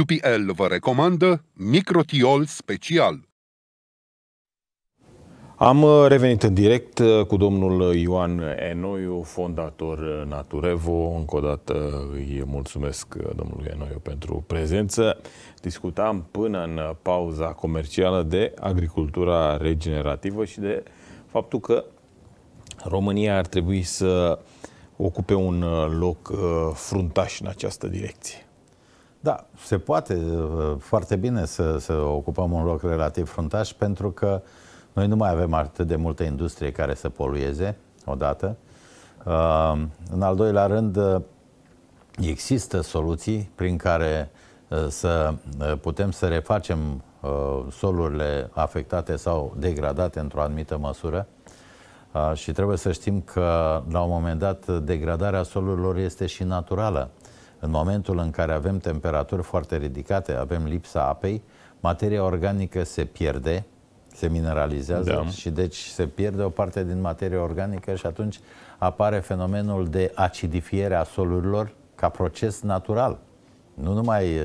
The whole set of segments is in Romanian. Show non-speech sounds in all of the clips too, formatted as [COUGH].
UPL vă recomandă microtiol special. Am uh, revenit în direct uh, cu domnul Ioan Enoiu, fondator uh, Naturevo. Încă o dată îi mulțumesc domnului Enoiu pentru prezență. Discutam până în pauza comercială de agricultura regenerativă și de faptul că România ar trebui să ocupe un loc fruntaș în această direcție. Da, se poate uh, foarte bine să, să ocupăm un loc relativ fruntaș pentru că noi nu mai avem atât de multe industrie care să polueze odată. Uh, în al doilea rând, uh, există soluții prin care să putem să refacem solurile afectate sau degradate într-o anumită măsură și trebuie să știm că la un moment dat degradarea solurilor este și naturală. În momentul în care avem temperaturi foarte ridicate, avem lipsa apei, materia organică se pierde, se mineralizează da. și deci se pierde o parte din materie organică și atunci apare fenomenul de acidifiere a solurilor ca proces natural. Nu numai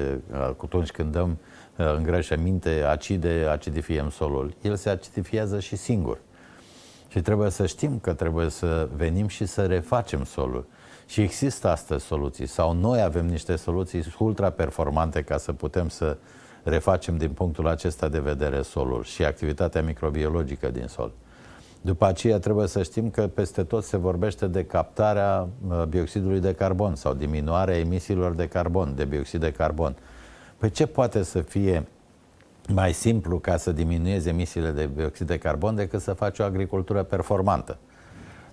atunci când dăm îngrășăminte acide, acidifiem solul. El se acidifiază și singur. Și trebuie să știm că trebuie să venim și să refacem solul. Și există astăzi soluții sau noi avem niște soluții ultra performante ca să putem să refacem din punctul acesta de vedere solul și activitatea microbiologică din sol. După aceea trebuie să știm că peste tot se vorbește de captarea uh, bioxidului de carbon sau diminuarea emisiilor de carbon, de bioxid de carbon. Păi ce poate să fie mai simplu ca să diminuezi emisiile de bioxid de carbon decât să faci o agricultură performantă?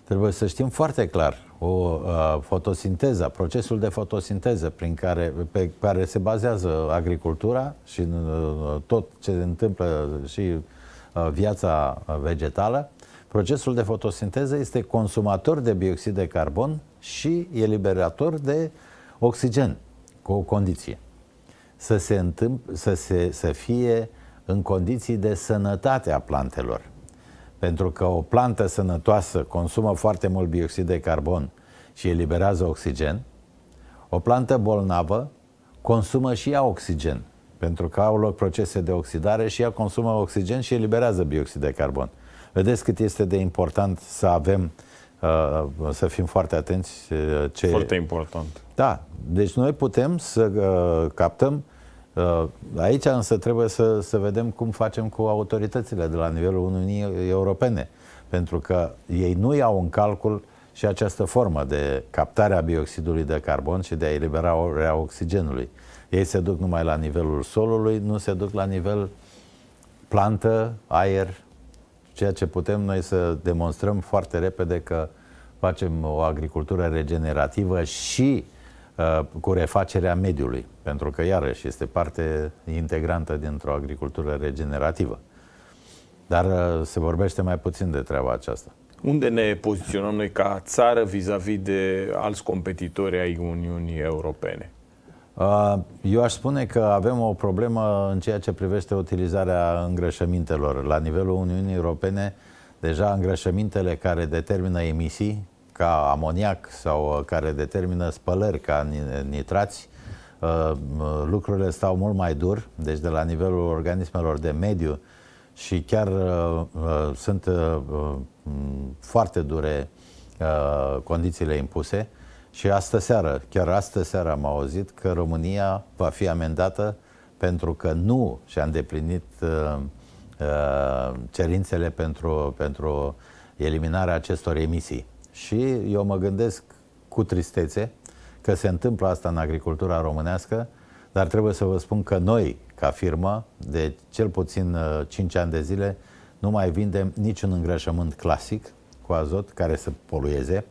Trebuie să știm foarte clar o a, fotosinteza, procesul de fotosinteză prin care, pe care se bazează agricultura și tot ce se întâmplă și a, viața vegetală. Procesul de fotosinteză este consumator de bioxid de carbon și eliberator de oxigen, cu o condiție. Să, se întâmpl- să, se, să fie în condiții de sănătate a plantelor. Pentru că o plantă sănătoasă consumă foarte mult bioxid de carbon și eliberează oxigen, o plantă bolnavă consumă și ea oxigen, pentru că au loc procese de oxidare și ea consumă oxigen și eliberează bioxid de carbon. Vedeți cât este de important să avem, uh, să fim foarte atenți. Uh, ce... Foarte important. Da, deci noi putem să uh, captăm Uh, aici însă trebuie să, să vedem cum facem cu autoritățile de la nivelul Uniunii Europene, pentru că ei nu iau în calcul și această formă de captare a bioxidului de carbon și de a eliberarea oxigenului. Ei se duc numai la nivelul solului, nu se duc la nivel plantă, aer, ceea ce putem noi să demonstrăm foarte repede că facem o agricultură regenerativă și Uh, cu refacerea mediului, pentru că iarăși este parte integrantă dintr-o agricultură regenerativă. Dar uh, se vorbește mai puțin de treaba aceasta. Unde ne poziționăm noi ca țară vis-a-vis de alți competitori ai Uniunii Europene? Uh, eu aș spune că avem o problemă în ceea ce privește utilizarea îngrășămintelor. La nivelul Uniunii Europene, deja îngrășămintele care determină emisii ca amoniac sau uh, care determină spălări ca nitrați, uh, lucrurile stau mult mai dur, deci de la nivelul organismelor de mediu și chiar uh, sunt foarte dure condițiile impuse. Și astă seară, chiar astă seară am auzit că România va fi amendată pentru că nu și-a îndeplinit cerințele pentru, pentru eliminarea acestor emisii. Și eu mă gândesc cu tristețe că se întâmplă asta în agricultura românească, dar trebuie să vă spun că noi, ca firmă, de cel puțin 5 uh, ani de zile, nu mai vindem niciun îngrășământ clasic cu azot care să polueze.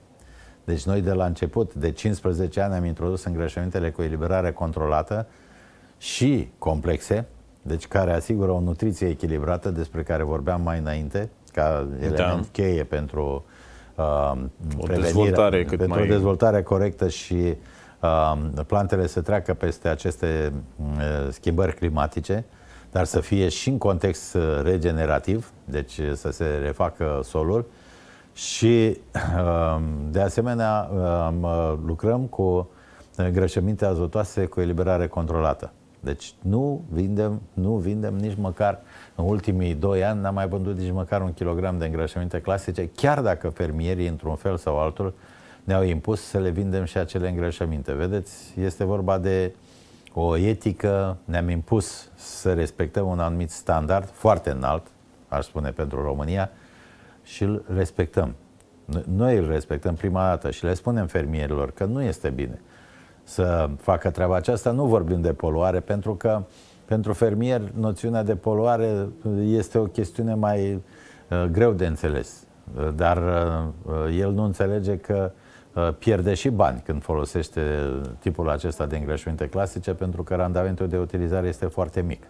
Deci noi de la început, de 15 ani, am introdus îngrășămintele cu eliberare controlată și complexe, deci care asigură o nutriție echilibrată despre care vorbeam mai înainte, ca da. element da. cheie pentru uh, Um, o dezvoltare cât pentru mai... o dezvoltare corectă și um, plantele să treacă peste aceste uh, schimbări climatice, dar să fie și în context uh, regenerativ, deci uh, să se refacă solul. Și, um, de asemenea, lucrăm cu grășăminte azotoase cu eliberare controlată. Deci nu vindem, nu vindem nici măcar în ultimii doi ani n-am mai vândut nici măcar un kilogram de îngrășăminte clasice, chiar dacă fermierii, într-un fel sau altul, ne-au impus să le vindem și acele îngrășăminte. Vedeți, este vorba de o etică, ne-am impus să respectăm un anumit standard foarte înalt, aș spune pentru România, și îl respectăm. Noi îl respectăm prima dată și le spunem fermierilor că nu este bine să facă treaba aceasta. Nu vorbim de poluare, pentru că pentru fermier noțiunea de poluare este o chestiune mai uh, greu de înțeles. Uh, dar uh, uh, el nu înțelege că uh, pierde și bani când folosește tipul acesta de îngrășăminte clasice, pentru că randamentul de utilizare este foarte mic,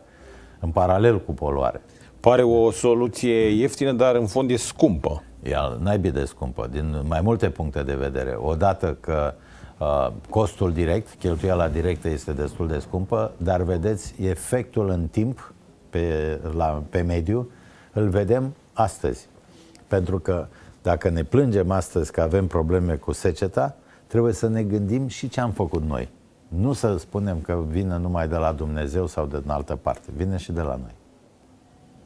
în paralel cu poluare. Pare o soluție ieftină, dar în fond e scumpă. Ea n-ai de scumpă, din mai multe puncte de vedere. Odată că uh, Uh, costul direct, cheltuiala directă este destul de scumpă, dar vedeți efectul în timp pe, la, pe mediu, îl vedem astăzi. Pentru că dacă ne plângem astăzi că avem probleme cu seceta, trebuie să ne gândim și ce am făcut noi. Nu să spunem că vine numai de la Dumnezeu sau de în altă parte, vine și de la noi.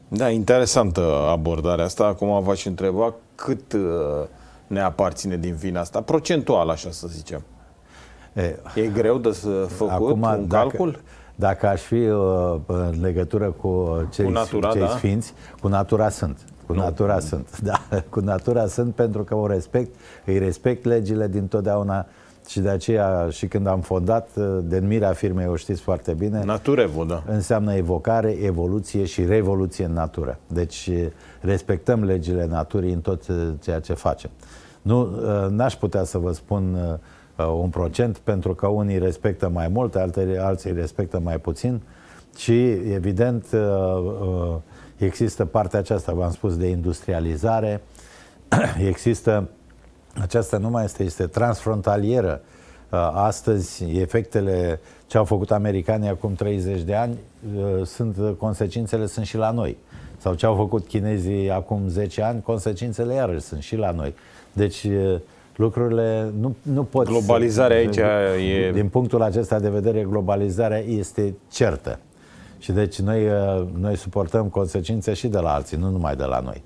Da, interesantă abordarea asta. Acum v-aș întreba cât uh, ne aparține din vina asta, procentual, așa să zicem. E greu de făcut Acum, un dacă, calcul? Dacă aș fi uh, în legătură cu cei, cu natura, cei da. sfinți, cu natura sunt. Cu nu. natura nu. sunt, [LAUGHS] da. Cu natura sunt pentru că o respect, îi respect legile din și de aceea și când am fondat uh, denumirea firmei, o știți foarte bine. Naturevo, da. Înseamnă evocare, evoluție și revoluție în natură. Deci uh, respectăm legile naturii în tot ceea ce facem. Nu, n-aș putea să vă spun uh, Uh, un procent, pentru că unii respectă mai mult, alții, alții respectă mai puțin și, evident, uh, uh, există partea aceasta, v-am spus, de industrializare, [CLEARS THROAT] există, aceasta nu mai este, este transfrontalieră. Astăzi, efectele ce au făcut americanii acum 30 de ani, sunt, consecințele sunt și la noi. Sau ce au făcut chinezii acum 10 ani, consecințele iarăși sunt și la noi. Deci, lucrurile nu, nu pot... Globalizarea să, aici din e... Din punctul acesta de vedere, globalizarea este certă. Și deci noi, uh, noi suportăm consecințe și de la alții, nu numai de la noi.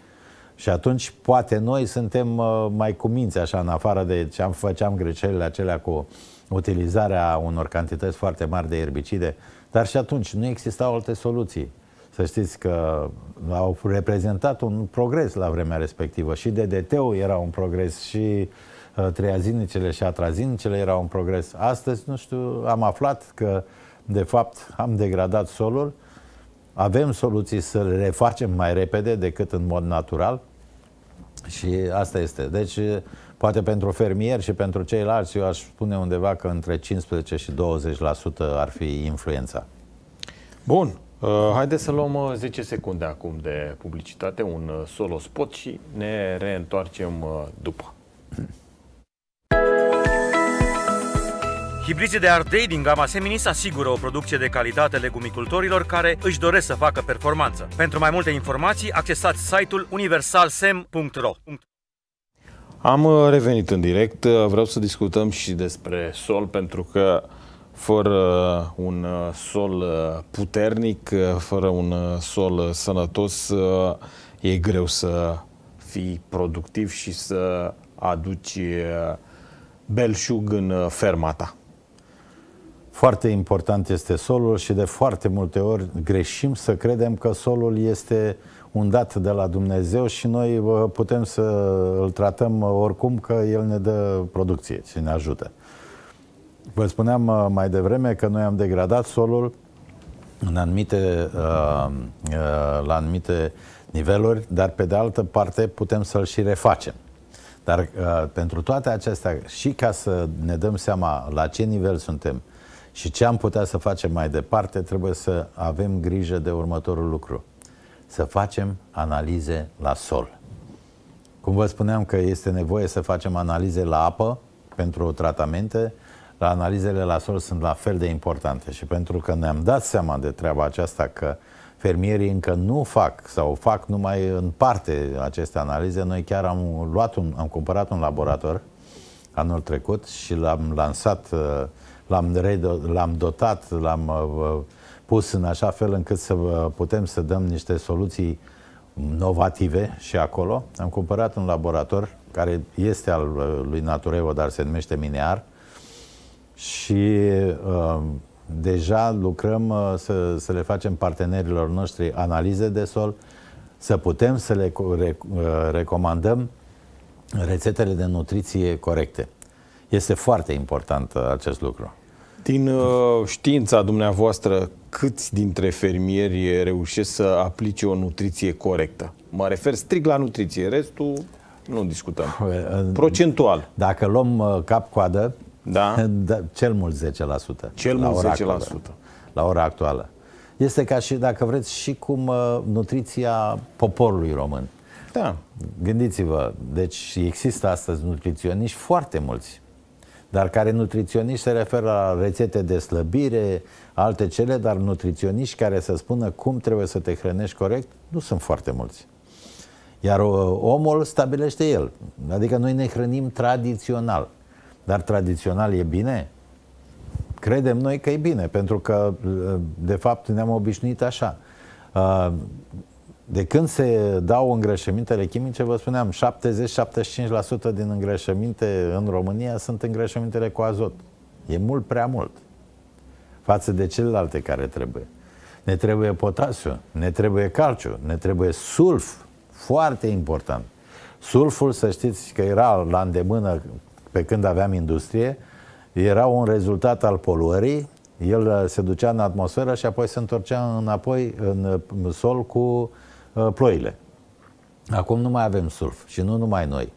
Și atunci poate noi suntem uh, mai cuminți așa în afară de ce am făceam greșelile acelea cu utilizarea unor cantități foarte mari de erbicide, dar și atunci nu existau alte soluții. Să știți că au reprezentat un progres la vremea respectivă. Și DDT-ul era un progres și uh, Uh, treazinicele și atrazinicele erau în progres. Astăzi, nu știu, am aflat că, de fapt, am degradat solul, avem soluții să le refacem mai repede decât în mod natural și asta este. Deci, poate pentru fermier și pentru ceilalți, eu aș spune undeva că între 15 și 20% ar fi influența. Bun. Uh, haideți să luăm 10 uh, secunde acum de publicitate, un uh, solo spot și ne reîntoarcem după. [CLEARS THROAT] Hibrizii de ardei din gama Seminis asigură o producție de calitate legumicultorilor care își doresc să facă performanță. Pentru mai multe informații, accesați site-ul universalsem.ro. Am uh, revenit în direct. Uh, vreau să discutăm și despre sol, pentru că fără uh, un sol puternic, fără un sol sănătos, e greu să fii productiv și să aduci belșug în ferma ta. Foarte important este solul și de foarte multe ori greșim să credem că solul este un dat de la Dumnezeu și noi uh, putem să îl tratăm uh, oricum că el ne dă producție și ne ajută. Vă spuneam uh, mai devreme că noi am degradat solul în anumite, la anumite niveluri, dar pe de altă parte putem să-l și refacem. Dar pentru toate acestea, și ca să ne dăm seama la ce nivel suntem, și ce am putea să facem mai departe, trebuie să avem grijă de următorul lucru. Să facem analize la sol. Cum vă spuneam că este nevoie să facem analize la apă pentru tratamente, la analizele la sol sunt la fel de importante și pentru că ne-am dat seama de treaba aceasta că fermierii încă nu fac sau fac numai în parte aceste analize, noi chiar am luat un, am cumpărat un laborator anul trecut și l-am lansat uh, l-am, l-am dotat, l-am uh, uh, pus în așa fel încât să uh, putem să dăm niște soluții novative și acolo. Am cumpărat un laborator care este al uh, lui Natureo, dar se numește Minear și uh, deja lucrăm uh, să, să le facem partenerilor noștri analize de sol, să putem să le rec uh, recomandăm rețetele de nutriție corecte. Este foarte important acest lucru. Din uh, știința dumneavoastră, câți dintre fermieri reușesc să aplice o nutriție corectă? Mă refer strict la nutriție, restul nu discutăm. [LAUGHS] Păi, Procentual. Dacă luăm uh, cap-coadă, da. [LAUGHS] da? cel mult 10%. Cel mult 10%. Actuală, la ora actuală. Este ca și, dacă vreți, și cum uh, nutriția poporului român. Da. Gândiți-vă, deci există astăzi nutriționiști foarte mulți dar care nutriționiști se referă la rețete de slăbire, alte cele, dar nutriționiști care să spună cum trebuie să te hrănești corect, nu sunt foarte mulți. Iar uh, omul stabilește el. Adică noi ne hrănim tradițional. Dar tradițional e bine? Credem noi că e bine, pentru că, uh, de fapt, ne-am obișnuit așa. Uh, de când se dau îngrășămintele chimice, vă spuneam, 70-75% din îngrășăminte în România sunt îngrășămintele cu azot. E mult prea mult față de celelalte care trebuie. Ne trebuie potasiu, ne trebuie calciu, ne trebuie sulf, foarte important. Sulful, să știți că era la îndemână pe când aveam industrie, era un rezultat al poluării, el se ducea în atmosferă și apoi se întorcea înapoi în sol cu Uh, ploile. Acum nu mai avem surf și nu numai noi.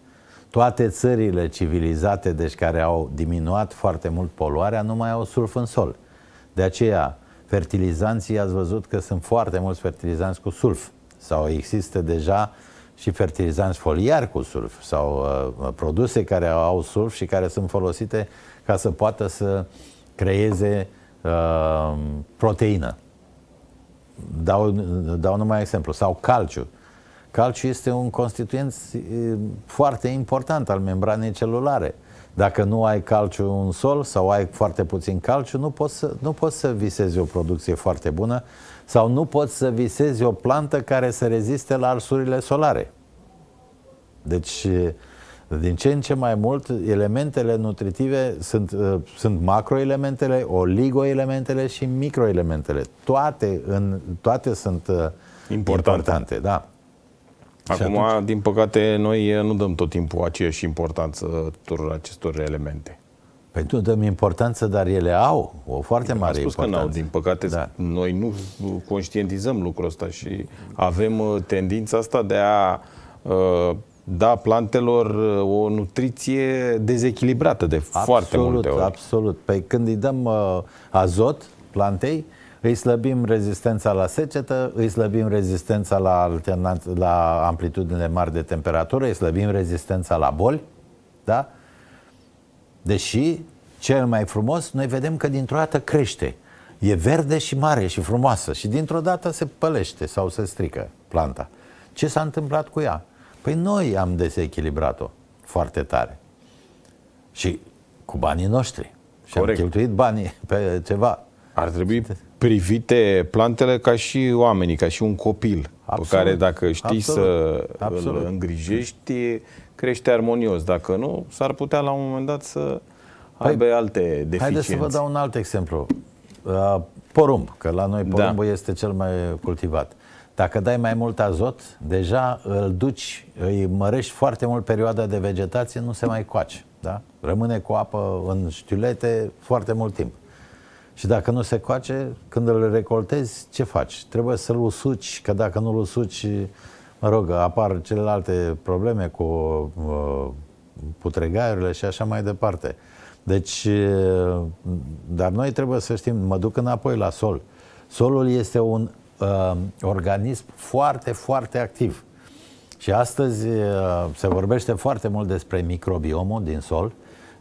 Toate țările civilizate, deci care au diminuat foarte mult poluarea, nu mai au surf în sol. De aceea, fertilizanții, ați văzut că sunt foarte mulți fertilizanți cu sulf sau există deja și fertilizanți foliari cu sulf sau uh, produse care au sulf și care sunt folosite ca să poată să creeze uh, proteină. Dau, dau numai exemplu. Sau calciu. Calciu este un constituent foarte important al membranei celulare. Dacă nu ai calciu în sol sau ai foarte puțin calciu, nu poți, să, nu poți să visezi o producție foarte bună sau nu poți să visezi o plantă care să reziste la arsurile solare. Deci, din ce în ce mai mult, elementele nutritive sunt, uh, sunt macroelementele, oligoelementele și microelementele. Toate, în, toate sunt uh, importante. importante da. Acum, atunci... din păcate, noi uh, nu dăm tot timpul aceeași importanță tuturor acestor elemente. Păi nu dăm importanță, dar ele au o foarte mare spus importanță. că din păcate da. noi nu conștientizăm lucrul ăsta și avem tendința asta de a uh, da plantelor uh, o nutriție dezechilibrată de absolut, foarte multe ori. Absolut. Păi când îi dăm uh, azot plantei, îi slăbim rezistența la secetă, îi slăbim rezistența la, la amplitudine mari de temperatură, îi slăbim rezistența la boli, da? Deși, cel mai frumos, noi vedem că dintr-o dată crește. E verde și mare și frumoasă și dintr-o dată se pălește sau se strică planta. Ce s-a întâmplat cu ea? Păi noi am dezechilibrat o foarte tare. Și cu banii noștri. Și Corect. am cheltuit banii pe ceva. Ar trebui privite plantele ca și oamenii, ca și un copil, absolut, pe care dacă știi absolut, să absolut. îl îngrijești, crește armonios. Dacă nu, s-ar putea la un moment dat să păi, aibă alte deficiențe. Haideți să vă dau un alt exemplu. Uh, porumb, că la noi da. porumbul da. este cel mai cultivat. Dacă dai mai mult azot, deja îl duci, îi mărești foarte mult perioada de vegetație, nu se mai coace. Da? Rămâne cu apă în știulete foarte mult timp. Și dacă nu se coace, când îl recoltezi, ce faci? Trebuie să-l usuci, că dacă nu-l usuci, mă rog, apar celelalte probleme cu uh, putregaiurile și așa mai departe. Deci, uh, dar noi trebuie să știm, mă duc înapoi la sol. Solul este un uh, organism foarte, foarte activ. Și astăzi uh, se vorbește foarte mult despre microbiomul din sol,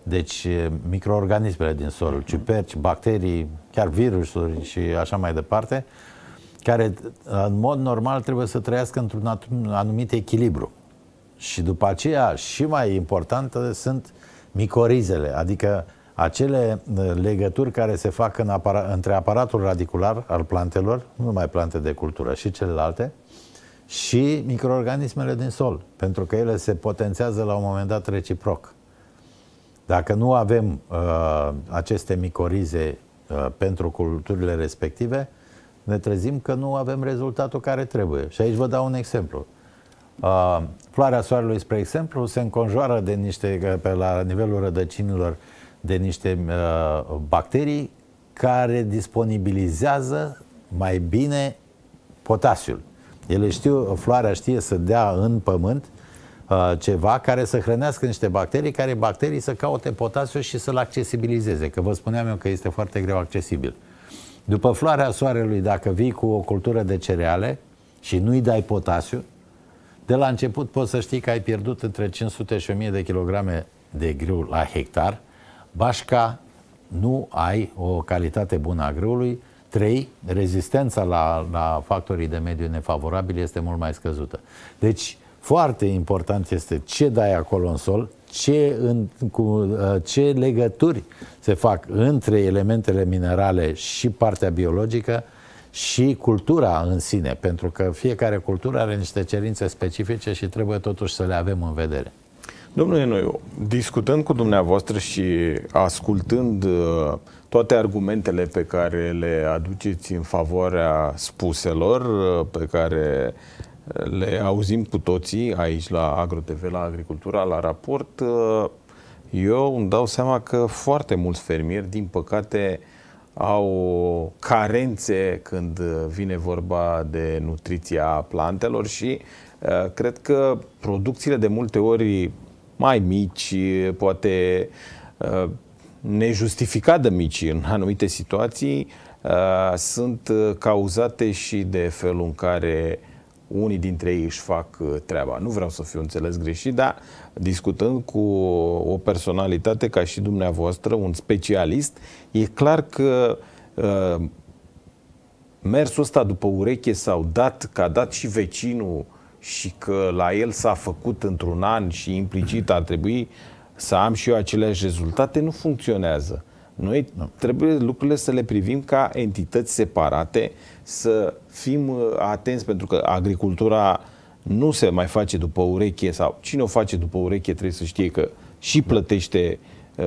deci uh, microorganismele din sol, mhm. ciuperci, bacterii, chiar virusuri și așa mai departe, care uh, în mod normal trebuie să trăiască într-un anumit echilibru. Și după aceea, și mai importantă, sunt micorizele, adică uh, acele uh, legături care se fac în apara- între aparatul radicular al plantelor, nu numai plante de cultură și celelalte, și microorganismele din sol, pentru că ele se potențează la un moment dat reciproc. Dacă nu avem uh, aceste micorize uh, pentru culturile respective, ne trezim că nu avem rezultatul care trebuie. Și aici vă dau un exemplu. Uh, floarea soarelui, spre exemplu, se înconjoară de niște, uh, pe la nivelul rădăcinilor, uh, de niște uh, bacterii care disponibilizează mai bine potasiul. Ele știu, floarea știe să dea în pământ uh, ceva care să hrănească niște bacterii, care bacterii să caute potasiu și să-l accesibilizeze, că vă spuneam eu că este foarte greu accesibil. După floarea soarelui, dacă vii cu o cultură de cereale și nu-i dai potasiu, de la început poți să știi că ai pierdut între 500 și 1000 de kilograme de grâu la hectar, bașca, nu ai o calitate bună a grâului. 3. Rezistența la, la factorii de mediu nefavorabili este mult mai scăzută. Deci, foarte important este ce dai acolo în sol, ce, în, cu, uh, ce legături se fac între elementele minerale și partea biologică și cultura în sine, pentru că fiecare cultură are niște cerințe specifice și trebuie totuși să le avem în vedere. Domnule Noiu, discutând cu dumneavoastră și ascultând uh, toate argumentele pe care le aduceți în favoarea spuselor, uh, pe care uh, le auzim cu toții aici la AgroTV, la Agricultura, la raport, eu îmi dau seama că foarte mulți fermieri, din păcate, au carențe când vine vorba de nutriția plantelor și cred că producțiile de multe ori mai mici, poate uh, nejustificat de mici în anumite situații, uh, sunt uh, cauzate și de felul în care unii dintre ei își fac treaba. Nu vreau să fiu înțeles greșit, dar discutând cu o personalitate ca și dumneavoastră, un specialist, e clar că mersul ăsta după ureche sau dat, că a dat și vecinul și că la el s-a făcut într-un an și implicit ar trebui să am și eu aceleași rezultate, nu funcționează. Noi trebuie lucrurile să le privim ca entități separate, să fim uh, atenți, pentru că agricultura nu se mai face după ureche sau cine o face după ureche trebuie să știe că și plătește uh,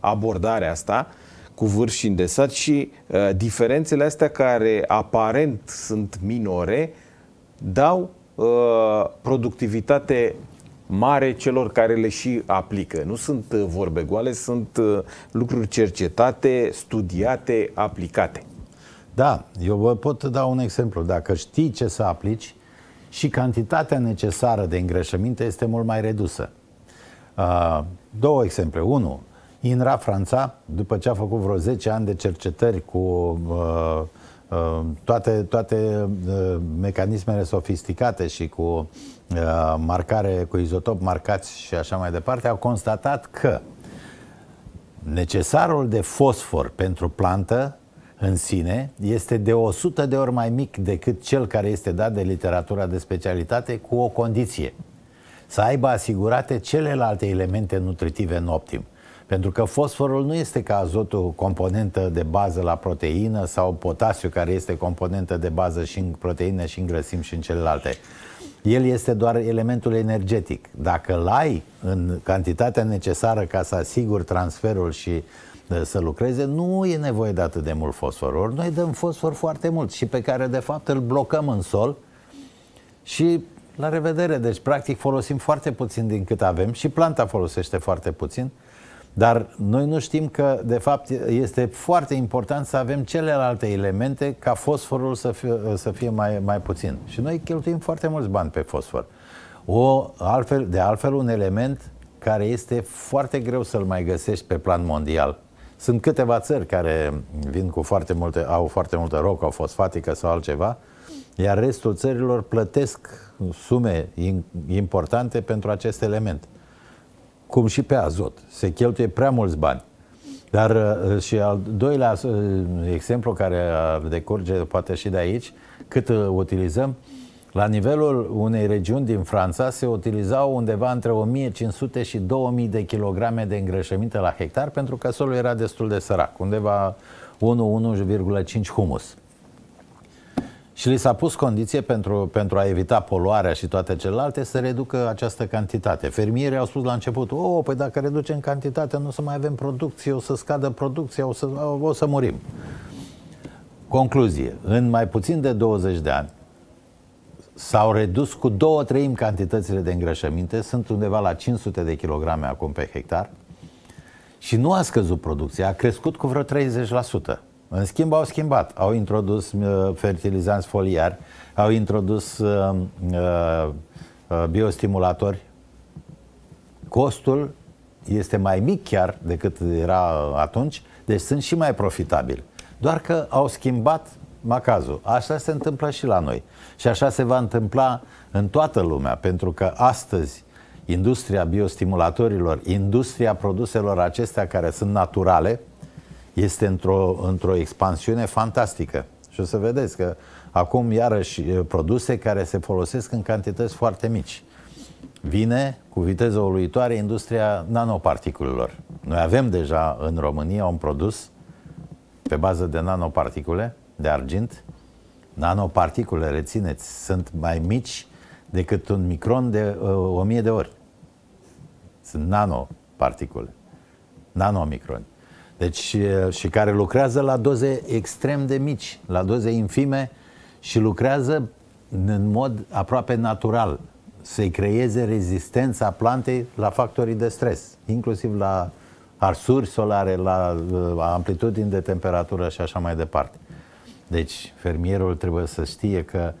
abordarea asta cu vârf și îndesat și uh, diferențele astea care aparent sunt minore dau Uh, productivitate mare celor care le și aplică. Nu sunt uh, vorbe goale, sunt uh, lucruri cercetate, studiate, aplicate. Da, eu vă pot da un exemplu. Dacă știi ce să aplici și cantitatea necesară de îngreșăminte este mult mai redusă. două exemple. Unu, INRA Franța, după ce a făcut vreo 10 ani de cercetări cu uh, Um, toate, toate uh, mecanismele sofisticate și cu uh, marcare, cu izotop marcați și așa mai departe, au constatat că necesarul de fosfor pentru plantă în sine este de 100 de ori mai mic decât cel care este dat de literatura de specialitate cu o condiție. Să aibă asigurate celelalte elemente nutritive în optim. Pentru că fosforul nu este ca azotul componentă de bază la proteină sau potasiu care este componentă de bază și în proteină și în grăsim și în celelalte. El este doar elementul energetic. Dacă îl ai în cantitatea necesară ca să asiguri transferul și uh, să lucreze, nu e nevoie de atât de mult fosfor. Ori noi dăm fosfor foarte mult și pe care de fapt îl blocăm în sol și la revedere. Deci practic folosim foarte puțin din cât avem și planta folosește foarte puțin. Dar noi nu știm că, de fapt, este foarte important să avem celelalte elemente ca fosforul să fie, să fie mai, mai puțin. Și noi cheltuim foarte mulți bani pe fosfor. O, altfel, de altfel, un element care este foarte greu să-l mai găsești pe plan mondial. Sunt câteva țări care vin cu foarte multe, au foarte multă rocă fosfatică sau altceva, iar restul țărilor plătesc sume importante pentru acest element cum și pe azot. Se cheltuie prea mulți bani. Dar uh, uh, și al doilea uh, exemplu care decurge poate și de aici, cât utilizăm, la nivelul unei regiuni din Franța se utilizau undeva între 1500 și 2000 de kilograme de îngrășăminte la hectar pentru că solul era destul de sărac, undeva 1-1,5 humus. Și li s-a pus condiție pentru, pentru a evita poluarea și toate celelalte să reducă această cantitate. Fermierii au spus la început, o, oh, păi dacă reducem cantitatea, nu o să mai avem producție, o să scadă producția, o să, o să murim. Concluzie, în mai puțin de 20 de ani s-au redus cu două treimi cantitățile de îngrășăminte, sunt undeva la 500 de kilograme acum pe hectar și nu a scăzut producția, a crescut cu vreo 30%. În schimb, au schimbat. Au introdus uh, fertilizanți foliari, au introdus uh, uh, uh, biostimulatori. Costul este mai mic chiar decât era atunci, deci sunt și mai profitabil. Doar că au schimbat macazul. Așa se întâmplă și la noi. Și așa se va întâmpla în toată lumea, pentru că astăzi industria biostimulatorilor, industria produselor acestea care sunt naturale, este într-o, într-o expansiune fantastică. Și o să vedeți că acum iarăși produse care se folosesc în cantități foarte mici. Vine cu viteză uluitoare industria nanoparticulelor. Noi avem deja în România un produs pe bază de nanoparticule, de argint. Nanoparticule, rețineți, sunt mai mici decât un micron de uh, o mie de ori. Sunt nanoparticule, nanomicroni. Deci, și care lucrează la doze extrem de mici, la doze infime și lucrează în mod aproape natural să-i creeze rezistența plantei la factorii de stres, inclusiv la arsuri solare, la, la uh, amplitudini de temperatură și așa mai departe. Deci fermierul trebuie să știe că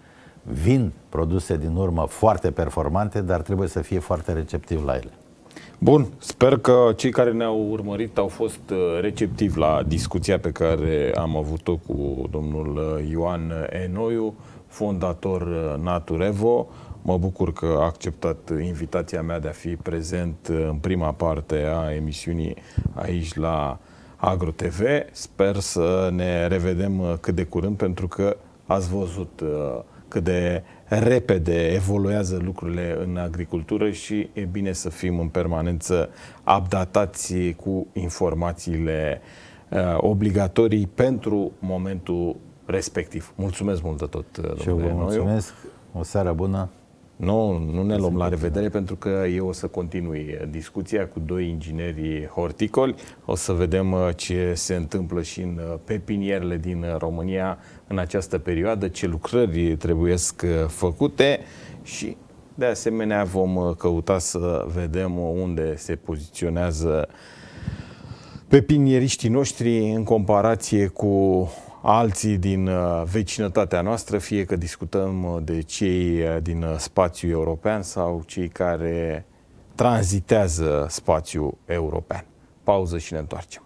vin produse din urmă foarte performante, dar trebuie să fie foarte receptiv la ele. Bun, sper că cei care ne-au urmărit au fost uh, receptivi la discuția pe care am avut-o cu domnul uh, Ioan uh, Enoiu, fondator Naturevo. Mă bucur că a acceptat invitația mea de a fi prezent în prima parte a emisiunii aici la AgroTV. Sper să ne revedem cât de curând pentru că ați văzut cât de repede evoluează lucrurile în agricultură și e bine să fim în permanență updatați cu informațiile uh, obligatorii pentru momentul respectiv. Mulțumesc mult de tot, domnule Și eu vă mulțumesc. O seară bună. Nu, nu ne luăm la revedere pentru că eu o să continui discuția cu doi ingineri horticoli. O să vedem uh, ce se întâmplă și în uh, pepinierele din uh, România în această perioadă, ce lucrări trebuie făcute și de asemenea vom căuta să vedem unde se poziționează pepinieriștii noștri în comparație cu alții din uh, vecinătatea noastră, fie că discutăm uh, de cei uh, din spațiul european sau cei care tranzitează spațiul european. Pauză și ne întoarcem.